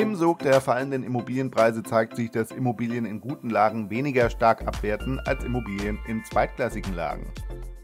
Im Sog der fallenden Immobilienpreise zeigt sich, dass Immobilien in guten Lagen weniger stark abwerten als Immobilien in zweitklassigen Lagen.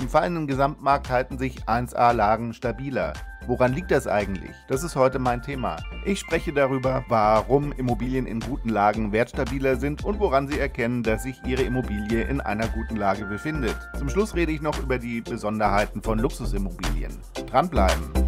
Im fallenden Gesamtmarkt halten sich 1A-Lagen stabiler. Woran liegt das eigentlich? Das ist heute mein Thema. Ich spreche darüber, warum Immobilien in guten Lagen wertstabiler sind und woran Sie erkennen, dass sich Ihre Immobilie in einer guten Lage befindet. Zum Schluss rede ich noch über die Besonderheiten von Luxusimmobilien. Dranbleiben!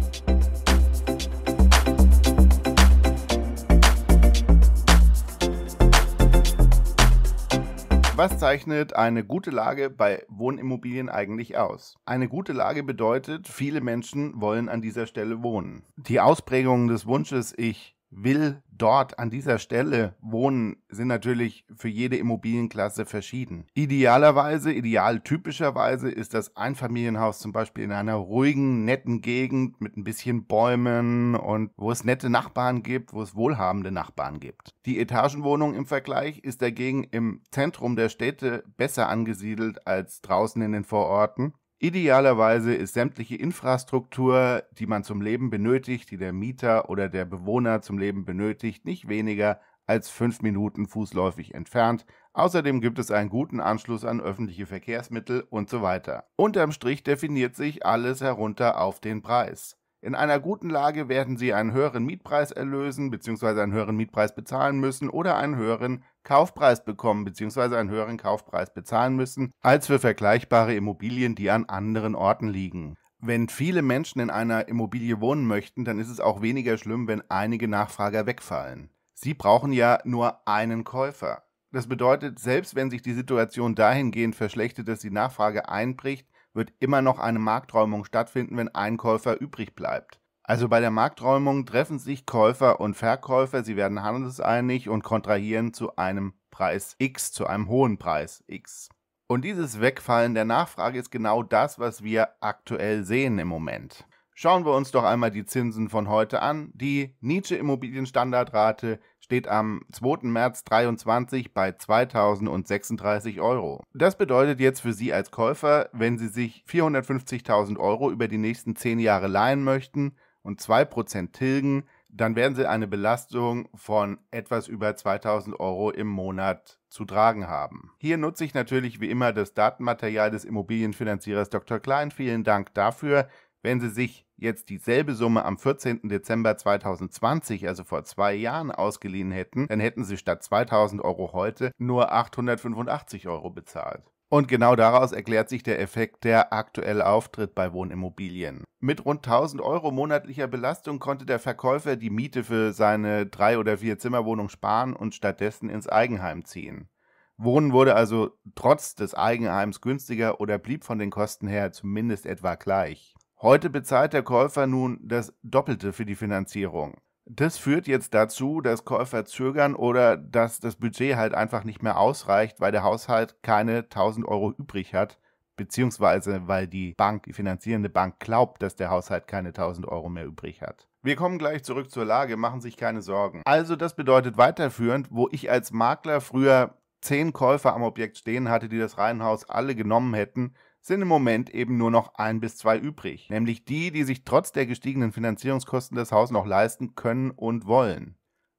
Was zeichnet eine gute Lage bei Wohnimmobilien eigentlich aus? Eine gute Lage bedeutet, viele Menschen wollen an dieser Stelle wohnen. Die Ausprägung des Wunsches, ich will dort an dieser Stelle wohnen, sind natürlich für jede Immobilienklasse verschieden. Idealerweise, ideal typischerweise ist das Einfamilienhaus zum Beispiel in einer ruhigen, netten Gegend mit ein bisschen Bäumen und wo es nette Nachbarn gibt, wo es wohlhabende Nachbarn gibt. Die Etagenwohnung im Vergleich ist dagegen im Zentrum der Städte besser angesiedelt als draußen in den Vororten Idealerweise ist sämtliche Infrastruktur, die man zum Leben benötigt, die der Mieter oder der Bewohner zum Leben benötigt, nicht weniger als fünf Minuten fußläufig entfernt. Außerdem gibt es einen guten Anschluss an öffentliche Verkehrsmittel und so weiter. Unterm Strich definiert sich alles herunter auf den Preis. In einer guten Lage werden Sie einen höheren Mietpreis erlösen bzw. einen höheren Mietpreis bezahlen müssen oder einen höheren Kaufpreis bekommen bzw. einen höheren Kaufpreis bezahlen müssen als für vergleichbare Immobilien, die an anderen Orten liegen. Wenn viele Menschen in einer Immobilie wohnen möchten, dann ist es auch weniger schlimm, wenn einige Nachfrager wegfallen. Sie brauchen ja nur einen Käufer. Das bedeutet, selbst wenn sich die Situation dahingehend verschlechtert, dass die Nachfrage einbricht, wird immer noch eine Markträumung stattfinden, wenn ein Käufer übrig bleibt. Also bei der Markträumung treffen sich Käufer und Verkäufer, sie werden handelseinig und kontrahieren zu einem Preis X, zu einem hohen Preis X. Und dieses Wegfallen der Nachfrage ist genau das, was wir aktuell sehen im Moment. Schauen wir uns doch einmal die Zinsen von heute an. Die Nietzsche Immobilienstandardrate steht am 2. März 23 bei 2036 Euro. Das bedeutet jetzt für Sie als Käufer, wenn Sie sich 450.000 Euro über die nächsten 10 Jahre leihen möchten und 2% tilgen, dann werden Sie eine Belastung von etwas über 2000 Euro im Monat zu tragen haben. Hier nutze ich natürlich wie immer das Datenmaterial des Immobilienfinanzierers Dr. Klein. Vielen Dank dafür. Wenn Sie sich jetzt dieselbe Summe am 14. Dezember 2020, also vor zwei Jahren, ausgeliehen hätten, dann hätten Sie statt 2000 Euro heute nur 885 Euro bezahlt. Und genau daraus erklärt sich der Effekt, der aktuell auftritt bei Wohnimmobilien. Mit rund 1000 Euro monatlicher Belastung konnte der Verkäufer die Miete für seine drei oder vier Zimmerwohnung sparen und stattdessen ins Eigenheim ziehen. Wohnen wurde also trotz des Eigenheims günstiger oder blieb von den Kosten her zumindest etwa gleich. Heute bezahlt der Käufer nun das Doppelte für die Finanzierung. Das führt jetzt dazu, dass Käufer zögern oder dass das Budget halt einfach nicht mehr ausreicht, weil der Haushalt keine 1000 Euro übrig hat, beziehungsweise weil die Bank, die finanzierende Bank glaubt, dass der Haushalt keine 1000 Euro mehr übrig hat. Wir kommen gleich zurück zur Lage, machen sich keine Sorgen. Also das bedeutet weiterführend, wo ich als Makler früher zehn Käufer am Objekt stehen hatte, die das Reihenhaus alle genommen hätten, sind im Moment eben nur noch ein bis zwei übrig, nämlich die, die sich trotz der gestiegenen Finanzierungskosten das Haus noch leisten können und wollen.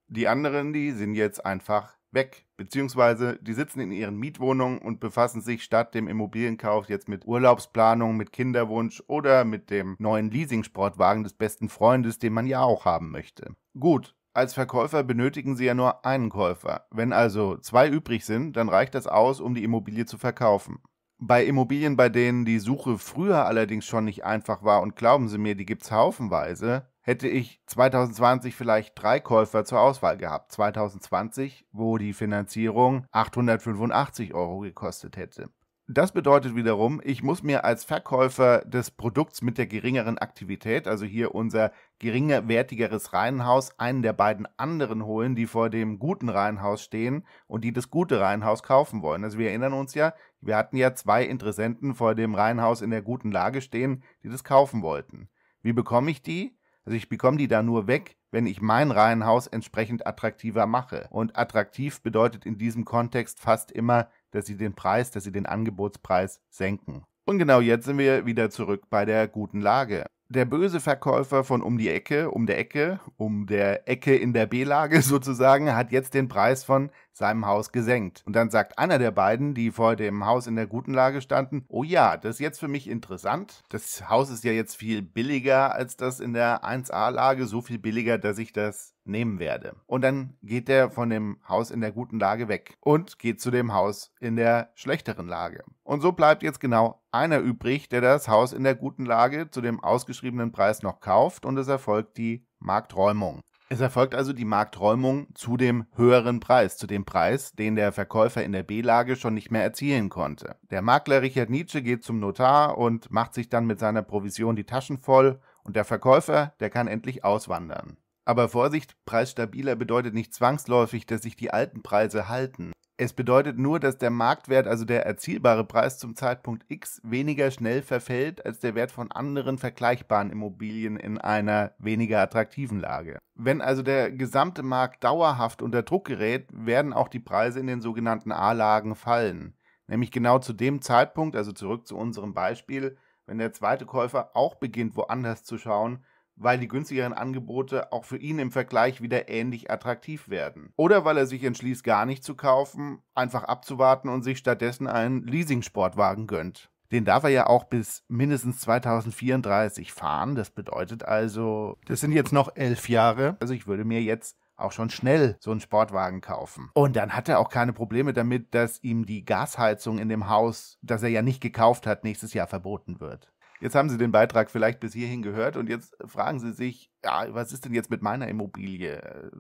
Die anderen, die sind jetzt einfach weg, beziehungsweise die sitzen in ihren Mietwohnungen und befassen sich statt dem Immobilienkauf jetzt mit Urlaubsplanung, mit Kinderwunsch oder mit dem neuen Leasing-Sportwagen des besten Freundes, den man ja auch haben möchte. Gut, als Verkäufer benötigen Sie ja nur einen Käufer. Wenn also zwei übrig sind, dann reicht das aus, um die Immobilie zu verkaufen bei Immobilien, bei denen die Suche früher allerdings schon nicht einfach war, und glauben Sie mir, die gibt es haufenweise, hätte ich 2020 vielleicht drei Käufer zur Auswahl gehabt. 2020, wo die Finanzierung 885 Euro gekostet hätte. Das bedeutet wiederum, ich muss mir als Verkäufer des Produkts mit der geringeren Aktivität, also hier unser geringerwertigeres Reihenhaus, einen der beiden anderen holen, die vor dem guten Reihenhaus stehen und die das gute Reihenhaus kaufen wollen. Also wir erinnern uns ja, wir hatten ja zwei Interessenten vor dem Reihenhaus in der guten Lage stehen, die das kaufen wollten. Wie bekomme ich die? Also ich bekomme die da nur weg, wenn ich mein Reihenhaus entsprechend attraktiver mache. Und attraktiv bedeutet in diesem Kontext fast immer dass sie den Preis, dass sie den Angebotspreis senken. Und genau jetzt sind wir wieder zurück bei der guten Lage. Der böse Verkäufer von um die Ecke, um der Ecke, um der Ecke in der B-Lage sozusagen, hat jetzt den Preis von seinem Haus gesenkt. Und dann sagt einer der beiden, die vor dem Haus in der guten Lage standen, oh ja, das ist jetzt für mich interessant. Das Haus ist ja jetzt viel billiger als das in der 1A-Lage, so viel billiger, dass ich das nehmen werde. Und dann geht er von dem Haus in der guten Lage weg und geht zu dem Haus in der schlechteren Lage. Und so bleibt jetzt genau einer übrig, der das Haus in der guten Lage zu dem ausgeschriebenen Preis noch kauft und es erfolgt die Markträumung. Es erfolgt also die Markträumung zu dem höheren Preis, zu dem Preis, den der Verkäufer in der B-Lage schon nicht mehr erzielen konnte. Der Makler Richard Nietzsche geht zum Notar und macht sich dann mit seiner Provision die Taschen voll und der Verkäufer, der kann endlich auswandern. Aber Vorsicht, preisstabiler bedeutet nicht zwangsläufig, dass sich die alten Preise halten. Es bedeutet nur, dass der Marktwert, also der erzielbare Preis zum Zeitpunkt X, weniger schnell verfällt als der Wert von anderen vergleichbaren Immobilien in einer weniger attraktiven Lage. Wenn also der gesamte Markt dauerhaft unter Druck gerät, werden auch die Preise in den sogenannten A-Lagen fallen. Nämlich genau zu dem Zeitpunkt, also zurück zu unserem Beispiel, wenn der zweite Käufer auch beginnt, woanders zu schauen, weil die günstigeren Angebote auch für ihn im Vergleich wieder ähnlich attraktiv werden. Oder weil er sich entschließt, gar nicht zu kaufen, einfach abzuwarten und sich stattdessen einen Leasing-Sportwagen gönnt. Den darf er ja auch bis mindestens 2034 fahren. Das bedeutet also, das sind jetzt noch elf Jahre. Also ich würde mir jetzt auch schon schnell so einen Sportwagen kaufen. Und dann hat er auch keine Probleme damit, dass ihm die Gasheizung in dem Haus, das er ja nicht gekauft hat, nächstes Jahr verboten wird. Jetzt haben Sie den Beitrag vielleicht bis hierhin gehört und jetzt fragen Sie sich, ja, was ist denn jetzt mit meiner Immobilie? Äh,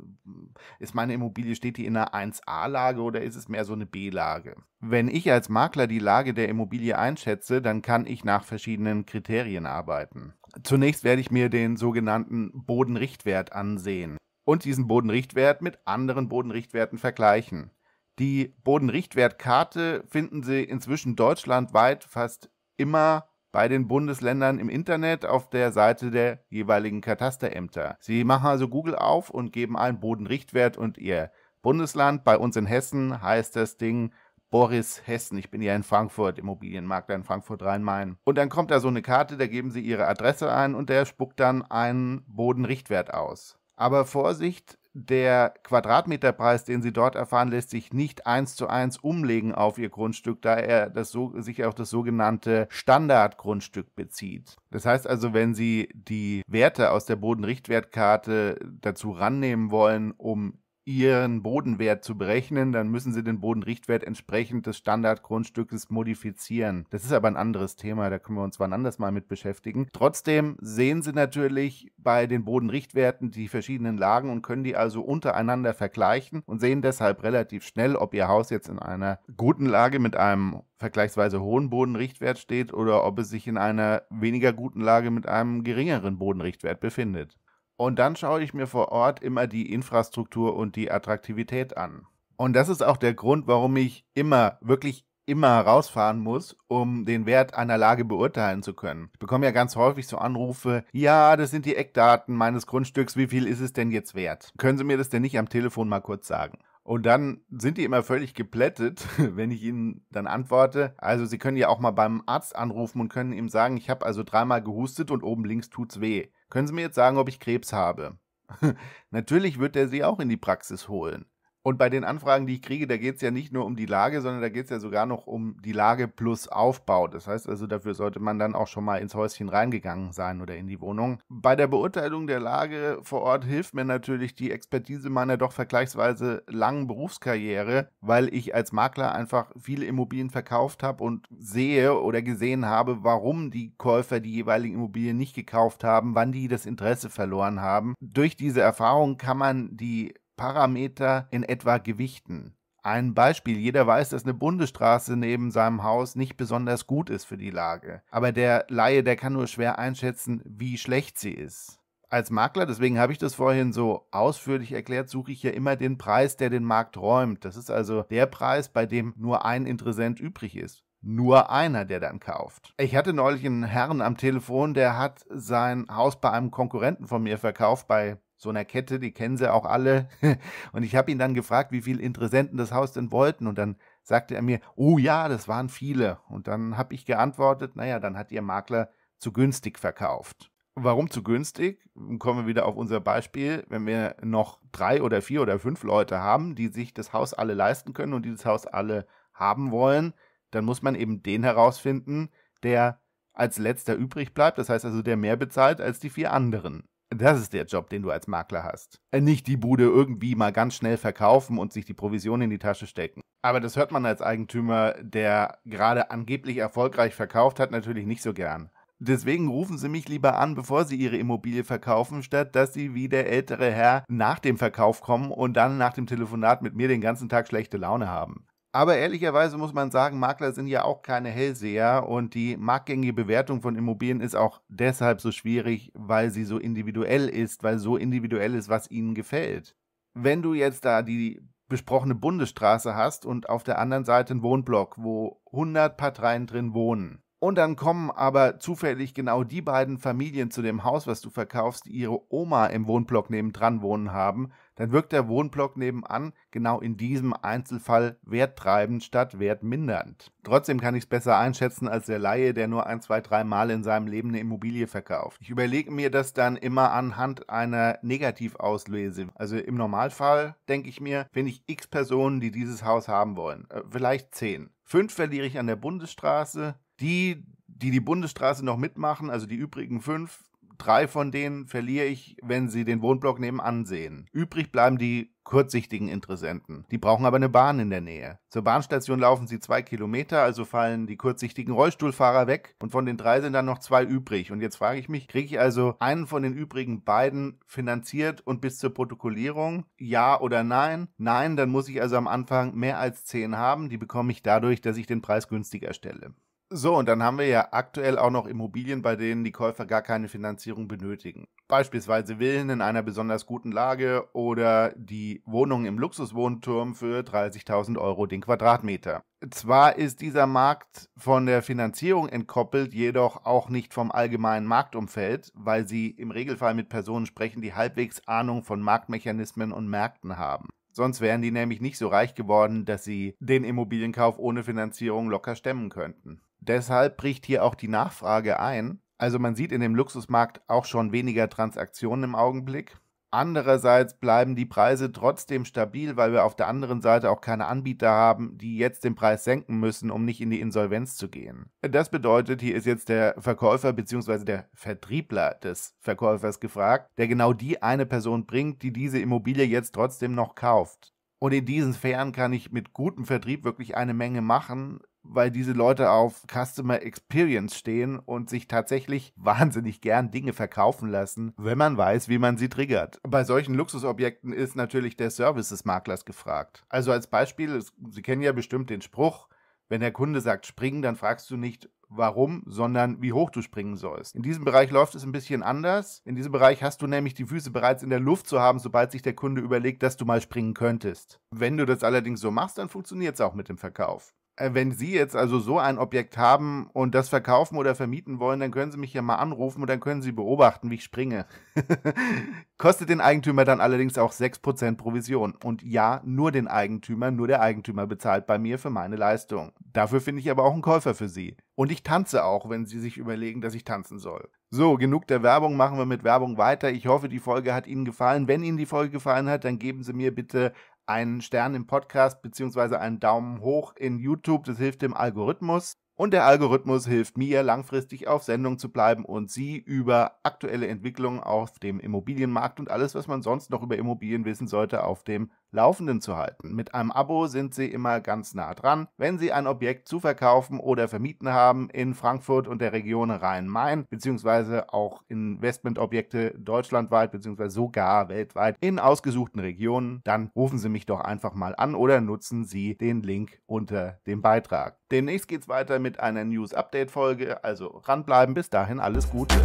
ist meine Immobilie, steht die in einer 1a-Lage oder ist es mehr so eine B-Lage? Wenn ich als Makler die Lage der Immobilie einschätze, dann kann ich nach verschiedenen Kriterien arbeiten. Zunächst werde ich mir den sogenannten Bodenrichtwert ansehen und diesen Bodenrichtwert mit anderen Bodenrichtwerten vergleichen. Die Bodenrichtwertkarte finden Sie inzwischen deutschlandweit fast immer bei den Bundesländern im Internet auf der Seite der jeweiligen Katasterämter. Sie machen also Google auf und geben einen Bodenrichtwert und ihr Bundesland. Bei uns in Hessen heißt das Ding Boris Hessen. Ich bin ja in Frankfurt, Immobilienmarkt in Frankfurt Rhein-Main. Und dann kommt da so eine Karte, da geben Sie Ihre Adresse ein und der spuckt dann einen Bodenrichtwert aus. Aber Vorsicht, der Quadratmeterpreis, den sie dort erfahren, lässt sich nicht eins zu eins umlegen auf ihr Grundstück, da er das so, sich auf das sogenannte Standardgrundstück bezieht. Das heißt also, wenn Sie die Werte aus der Bodenrichtwertkarte dazu rannehmen wollen, um ihren Bodenwert zu berechnen, dann müssen sie den Bodenrichtwert entsprechend des Standardgrundstückes modifizieren. Das ist aber ein anderes Thema, da können wir uns wann anders mal mit beschäftigen. Trotzdem sehen sie natürlich bei den Bodenrichtwerten die verschiedenen Lagen und können die also untereinander vergleichen und sehen deshalb relativ schnell, ob ihr Haus jetzt in einer guten Lage mit einem vergleichsweise hohen Bodenrichtwert steht oder ob es sich in einer weniger guten Lage mit einem geringeren Bodenrichtwert befindet. Und dann schaue ich mir vor Ort immer die Infrastruktur und die Attraktivität an. Und das ist auch der Grund, warum ich immer, wirklich immer rausfahren muss, um den Wert einer Lage beurteilen zu können. Ich bekomme ja ganz häufig so Anrufe, ja, das sind die Eckdaten meines Grundstücks, wie viel ist es denn jetzt wert? Können Sie mir das denn nicht am Telefon mal kurz sagen? Und dann sind die immer völlig geplättet, wenn ich ihnen dann antworte. Also sie können ja auch mal beim Arzt anrufen und können ihm sagen, ich habe also dreimal gehustet und oben links tut's weh. Können Sie mir jetzt sagen, ob ich Krebs habe? Natürlich wird er sie auch in die Praxis holen. Und bei den Anfragen, die ich kriege, da geht es ja nicht nur um die Lage, sondern da geht es ja sogar noch um die Lage plus Aufbau. Das heißt also, dafür sollte man dann auch schon mal ins Häuschen reingegangen sein oder in die Wohnung. Bei der Beurteilung der Lage vor Ort hilft mir natürlich die Expertise meiner doch vergleichsweise langen Berufskarriere, weil ich als Makler einfach viele Immobilien verkauft habe und sehe oder gesehen habe, warum die Käufer die jeweiligen Immobilien nicht gekauft haben, wann die das Interesse verloren haben. Durch diese Erfahrung kann man die Parameter in etwa gewichten. Ein Beispiel, jeder weiß, dass eine Bundesstraße neben seinem Haus nicht besonders gut ist für die Lage. Aber der Laie, der kann nur schwer einschätzen, wie schlecht sie ist. Als Makler, deswegen habe ich das vorhin so ausführlich erklärt, suche ich ja immer den Preis, der den Markt räumt. Das ist also der Preis, bei dem nur ein Interessent übrig ist nur einer, der dann kauft. Ich hatte neulich einen Herrn am Telefon, der hat sein Haus bei einem Konkurrenten von mir verkauft, bei so einer Kette, die kennen sie auch alle. Und ich habe ihn dann gefragt, wie viele Interessenten das Haus denn wollten. Und dann sagte er mir, oh ja, das waren viele. Und dann habe ich geantwortet, naja, dann hat ihr Makler zu günstig verkauft. Warum zu günstig? Kommen wir wieder auf unser Beispiel. Wenn wir noch drei oder vier oder fünf Leute haben, die sich das Haus alle leisten können und dieses Haus alle haben wollen, dann muss man eben den herausfinden, der als letzter übrig bleibt. Das heißt also, der mehr bezahlt als die vier anderen. Das ist der Job, den du als Makler hast. Äh, nicht die Bude irgendwie mal ganz schnell verkaufen und sich die Provision in die Tasche stecken. Aber das hört man als Eigentümer, der gerade angeblich erfolgreich verkauft hat, natürlich nicht so gern. Deswegen rufen Sie mich lieber an, bevor Sie Ihre Immobilie verkaufen, statt dass Sie wie der ältere Herr nach dem Verkauf kommen und dann nach dem Telefonat mit mir den ganzen Tag schlechte Laune haben. Aber ehrlicherweise muss man sagen, Makler sind ja auch keine Hellseher und die marktgängige Bewertung von Immobilien ist auch deshalb so schwierig, weil sie so individuell ist, weil so individuell ist, was ihnen gefällt. Wenn du jetzt da die besprochene Bundesstraße hast und auf der anderen Seite einen Wohnblock, wo 100 Parteien drin wohnen, und dann kommen aber zufällig genau die beiden Familien zu dem Haus, was du verkaufst, die ihre Oma im Wohnblock nebendran wohnen haben, dann wirkt der Wohnblock nebenan genau in diesem Einzelfall werttreibend statt wertmindernd. Trotzdem kann ich es besser einschätzen als der Laie, der nur ein, zwei, drei Mal in seinem Leben eine Immobilie verkauft. Ich überlege mir das dann immer anhand einer Negativauslese. Also im Normalfall denke ich mir, finde ich x Personen, die dieses Haus haben wollen. Äh, vielleicht zehn. Fünf verliere ich an der Bundesstraße. Die, die die Bundesstraße noch mitmachen, also die übrigen fünf, Drei von denen verliere ich, wenn sie den Wohnblock nebenan sehen. Übrig bleiben die kurzsichtigen Interessenten. Die brauchen aber eine Bahn in der Nähe. Zur Bahnstation laufen sie zwei Kilometer, also fallen die kurzsichtigen Rollstuhlfahrer weg und von den drei sind dann noch zwei übrig. Und jetzt frage ich mich, kriege ich also einen von den übrigen beiden finanziert und bis zur Protokollierung? Ja oder nein? Nein, dann muss ich also am Anfang mehr als zehn haben. Die bekomme ich dadurch, dass ich den Preis günstig erstelle. So, und dann haben wir ja aktuell auch noch Immobilien, bei denen die Käufer gar keine Finanzierung benötigen. Beispielsweise Villen in einer besonders guten Lage oder die Wohnung im Luxuswohnturm für 30.000 Euro den Quadratmeter. Zwar ist dieser Markt von der Finanzierung entkoppelt, jedoch auch nicht vom allgemeinen Marktumfeld, weil sie im Regelfall mit Personen sprechen, die halbwegs Ahnung von Marktmechanismen und Märkten haben. Sonst wären die nämlich nicht so reich geworden, dass sie den Immobilienkauf ohne Finanzierung locker stemmen könnten. Deshalb bricht hier auch die Nachfrage ein. Also man sieht in dem Luxusmarkt auch schon weniger Transaktionen im Augenblick. Andererseits bleiben die Preise trotzdem stabil, weil wir auf der anderen Seite auch keine Anbieter haben, die jetzt den Preis senken müssen, um nicht in die Insolvenz zu gehen. Das bedeutet, hier ist jetzt der Verkäufer bzw. der Vertriebler des Verkäufers gefragt, der genau die eine Person bringt, die diese Immobilie jetzt trotzdem noch kauft. Und in diesen Fähren kann ich mit gutem Vertrieb wirklich eine Menge machen, weil diese Leute auf Customer Experience stehen und sich tatsächlich wahnsinnig gern Dinge verkaufen lassen, wenn man weiß, wie man sie triggert. Bei solchen Luxusobjekten ist natürlich der Service des Maklers gefragt. Also als Beispiel, Sie kennen ja bestimmt den Spruch, wenn der Kunde sagt springen, dann fragst du nicht, warum, sondern wie hoch du springen sollst. In diesem Bereich läuft es ein bisschen anders. In diesem Bereich hast du nämlich die Füße bereits in der Luft zu haben, sobald sich der Kunde überlegt, dass du mal springen könntest. Wenn du das allerdings so machst, dann funktioniert es auch mit dem Verkauf. Äh, wenn Sie jetzt also so ein Objekt haben und das verkaufen oder vermieten wollen, dann können Sie mich ja mal anrufen und dann können Sie beobachten, wie ich springe. Kostet den Eigentümer dann allerdings auch 6% Provision. Und ja, nur den Eigentümer, nur der Eigentümer bezahlt bei mir für meine Leistung. Dafür finde ich aber auch einen Käufer für Sie. Und ich tanze auch, wenn Sie sich überlegen, dass ich tanzen soll. So, genug der Werbung, machen wir mit Werbung weiter. Ich hoffe, die Folge hat Ihnen gefallen. Wenn Ihnen die Folge gefallen hat, dann geben Sie mir bitte einen Stern im Podcast beziehungsweise einen Daumen hoch in YouTube. Das hilft dem Algorithmus. Und der Algorithmus hilft mir, langfristig auf Sendung zu bleiben und Sie über aktuelle Entwicklungen auf dem Immobilienmarkt und alles, was man sonst noch über Immobilien wissen sollte, auf dem laufenden zu halten. Mit einem Abo sind Sie immer ganz nah dran. Wenn Sie ein Objekt zu verkaufen oder vermieten haben in Frankfurt und der Region Rhein-Main, beziehungsweise auch Investmentobjekte deutschlandweit, beziehungsweise sogar weltweit in ausgesuchten Regionen, dann rufen Sie mich doch einfach mal an oder nutzen Sie den Link unter dem Beitrag. Demnächst geht es weiter mit einer News-Update-Folge, also dranbleiben. Bis dahin alles Gute.